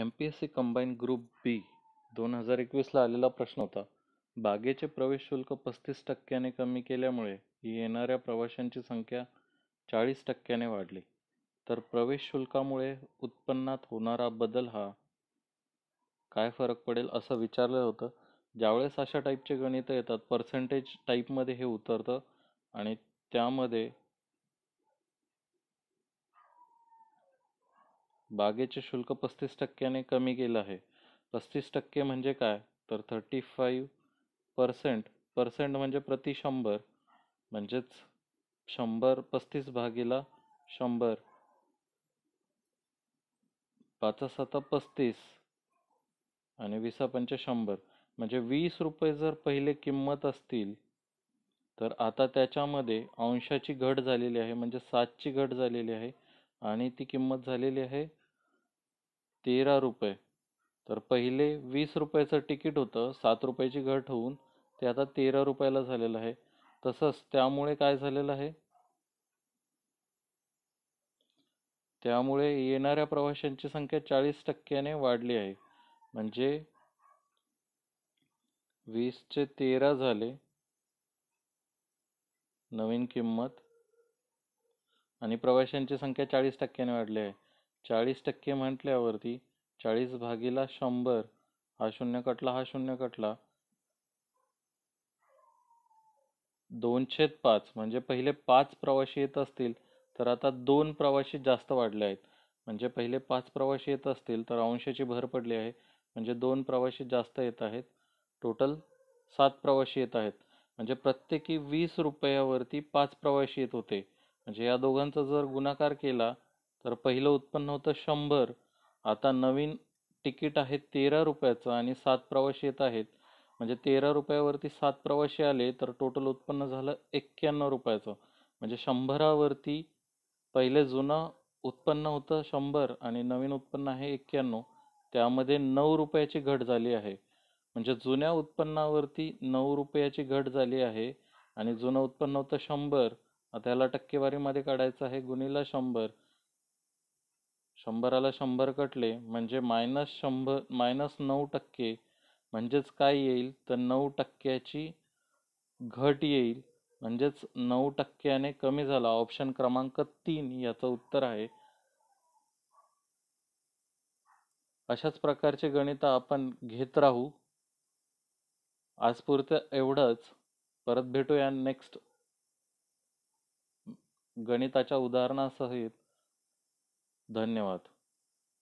M P S C combine group B दोन हजार एकवीसला आलेला प्रश्न होता बागेचे प्रवेश शुल्क पस्तीस टक्क्याने कमी केल्यामुळे येणाऱ्या प्रवाशांची संख्या चाळीस टक्क्याने वाढली तर प्रवेश शुल्कामुळे उत्पन्नात होणारा बदल हा काय फरक पडेल असं विचारलं होतं ज्यावेळेस अशा टाईपचे गणितं येतात पर्सेंटेज टाईपमध्ये हे उतरतं आणि त्यामध्ये बागेचे शुल्क पस्तीस टक्क्याने कमी केलं आहे पस्तीस टक्के म्हणजे काय तर थर्टी फाईव्ह पर्सेंट पर्सेंट म्हणजे प्रति शंभर म्हणजेच शंभर पस्तीस भागीला शंभर पाच सात पस्तीस आणि विसा पंच शंभर म्हणजे वीस रुपये जर पहिले किंमत असतील तर आता त्याच्यामध्ये अंशाची घट झालेली आहे म्हणजे सातची घट झालेली आहे आणि ती किंमत झालेली आहे तेरा रुपये तर पहिले वीस रुपयाचं तिकीट होतं सात रुपयाची घट होऊन ते आता तेरा रुपयाला झालेलं आहे तसंच त्यामुळे काय झालेलं आहे त्यामुळे येणाऱ्या प्रवाशांची संख्या चाळीस टक्क्याने वाढली आहे म्हणजे वीसचे तेरा झाले नवीन किंमत आणि प्रवाशांची संख्या चाळीस टक्क्याने वाढली आहे चाळीस टक्के म्हटल्यावरती चाळीस भागीला शंभर हा शून्य कटला हा शून्य कटला दोनशे पाच म्हणजे पहिले पाच प्रवासी येत असतील तर आता दोन प्रवासी जास्त वाढले आहेत म्हणजे पहिले पाच प्रवासी येत असतील तर अंशाची भर पडली आहे म्हणजे दोन प्रवासी जास्त येत आहेत टोटल सात प्रवासी येत आहेत म्हणजे प्रत्येकी वीस रुपयावरती पाच प्रवासी येत होते म्हणजे या दोघांचा जर गुणाकार केला तर पहिलं उत्पन्न होतं शंभर आता नवीन तिकीट आहे तेरा रुपयाचं आणि सात प्रवासी येत आहेत म्हणजे तेरा रुपयावरती सात प्रवासी आले तर टोटल उत्पन्न झालं एक्क्याण्णव रुपयाचं म्हणजे शंभरावरती पहिले जुनं उत्पन्न होतं शंभर आणि नवीन उत्पन्न आहे एक्क्याण्णव त्यामध्ये नऊ रुपयाची घट झाली आहे म्हणजे जुन्या उत्पन्नावरती नऊ रुपयाची घट झाली आहे आणि जुनं उत्पन्न होतं शंभर आता याला मध्ये काढायचं आहे गुणिला शंभर शंभराला शंभर कटले म्हणजे मायनस शंभर मायनस नऊ टक्के म्हणजेच काय येईल तर नऊ टक्क्याची घट येईल म्हणजेच नऊ टक्क्याने कमी झाला ऑप्शन क्रमांक तीन याचं उत्तर आहे अशाच प्रकारचे गणित आपण घेत राहू आजपुरतं एवढंच परत भेटूया नेक्स्ट गणिताच्या उदाहरणासहित धन्यवाद